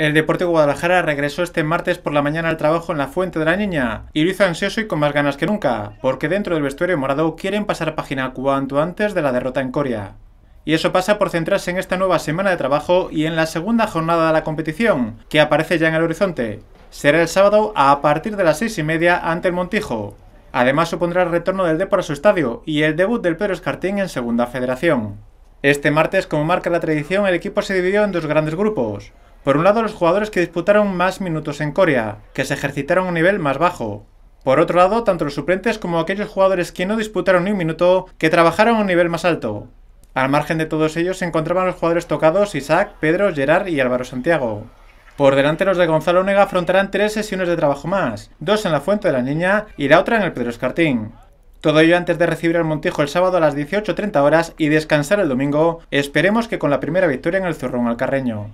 El Deporte Guadalajara regresó este martes por la mañana al trabajo en la Fuente de la Niña y lo hizo ansioso y con más ganas que nunca, porque dentro del vestuario morado quieren pasar página cuanto antes de la derrota en Corea. Y eso pasa por centrarse en esta nueva semana de trabajo y en la segunda jornada de la competición, que aparece ya en el horizonte. Será el sábado a partir de las seis y media ante el Montijo. Además supondrá el retorno del Depor a su estadio y el debut del Pedro Escartín en Segunda Federación. Este martes, como marca la tradición, el equipo se dividió en dos grandes grupos. Por un lado, los jugadores que disputaron más minutos en Corea, que se ejercitaron a un nivel más bajo. Por otro lado, tanto los suplentes como aquellos jugadores que no disputaron ni un minuto, que trabajaron a un nivel más alto. Al margen de todos ellos se encontraban los jugadores tocados Isaac, Pedro, Gerard y Álvaro Santiago. Por delante los de Gonzalo Nega afrontarán tres sesiones de trabajo más, dos en la Fuente de la Niña y la otra en el Pedro Escartín. Todo ello antes de recibir al Montijo el sábado a las 18.30 horas y descansar el domingo, esperemos que con la primera victoria en el Zurrón al Carreño.